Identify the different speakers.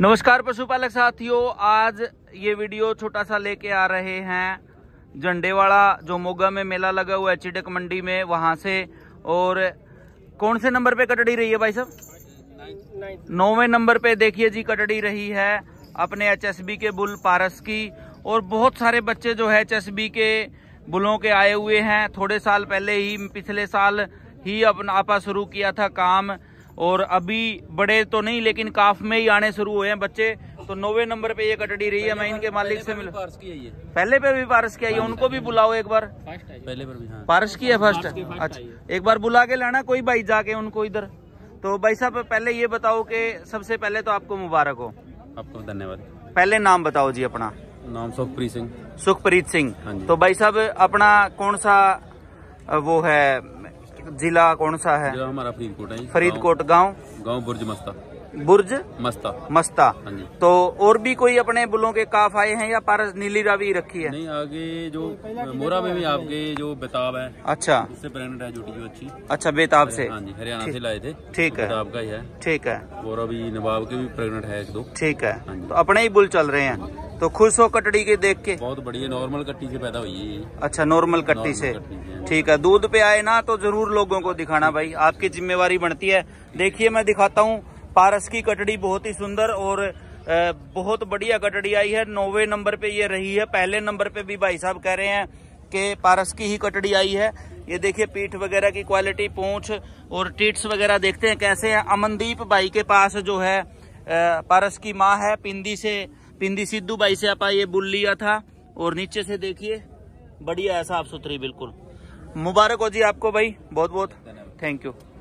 Speaker 1: नमस्कार पशुपालक साथियों आज ये वीडियो छोटा सा लेके आ रहे हैं झंडेवाड़ा जो मोगा में मेला लगा हुआ है चिटक मंडी में वहां से और कौन से नंबर पे कटड़ी रही है भाई साहब नौवे नंबर पे देखिए जी कटड़ी रही है अपने एचएसबी के बुल पारस की और बहुत सारे बच्चे जो है एच के बुलों के आए हुए हैं थोड़े साल पहले ही पिछले साल ही अपना आपा शुरू किया था काम और अभी बड़े तो नहीं लेकिन काफ में ही आने शुरू हुए हैं बच्चे तो नौवे नंबर पे ये कटड़ी रही है मैं इनके मालिक से मिला पहले पे भी पारस किया है उनको भी बुलाओ एक बार पहले पर भी पारस हाँ। की है फर्स्ट अच्छा एक बार बुला के लाना कोई भाई जाके उनको इधर तो भाई साहब पहले ये बताओ कि सबसे पहले तो आपको मुबारक हो आपको धन्यवाद पहले नाम बताओ जी अपना नाम सुखप्रीत सिंह सुखप्रीत सिंह हाँ तो भाई साहब अपना कौन सा वो है जिला कौन सा है हमारा फरीदकोट है फरीदकोट गांव गांव बुर्ज मस्ता बुर्ज मस्ता मस्ता हाँ तो और भी कोई अपने बुलों के काफ आए हैं या पारस नीली रावी रखी है नहीं आगे जो मोरा में भी आपके जो बेताब है अच्छा उससे प्रेगनेंट है जोटी जो अच्छी अच्छा बेताब से हाँ जी हरियाणा से लाए थे ठीक है बेताब का ही है ठीक है मोरा भी नवाब के भी प्रेगनेंट है एक दो ठीक है हाँ तो अपने ही बुल चल रहे हैं तो खुश हो कटड़ी के देख के बहुत बढ़िया नॉर्मल कट्टी से पैदा हुई है अच्छा नॉर्मल कट्टी से हाँ। ठीक है दूध पे आए ना तो जरूर लोगों को दिखाना भाई आपकी जिम्मेवारी बनती है देखिए मैं दिखाता हूँ पारस की कटड़ी बहुत ही सुंदर और बहुत बढ़िया कटड़ी आई है नौवे नंबर पे ये रही है पहले नंबर पे भी भाई साहब कह रहे हैं कि पारस की ही कटड़ी आई है ये देखिए पीठ वगैरह की क्वालिटी पूछ और टीट्स वगैरह देखते हैं कैसे हैं अमनदीप भाई के पास जो है पारस की माँ है पिंदी से पिंदी सिद्धू भाई से आप ये बुल लिया था और नीचे से देखिए बढ़िया है साफ सुथरी बिल्कुल मुबारक हो जी आपको भाई बहुत बहुत थैंक यू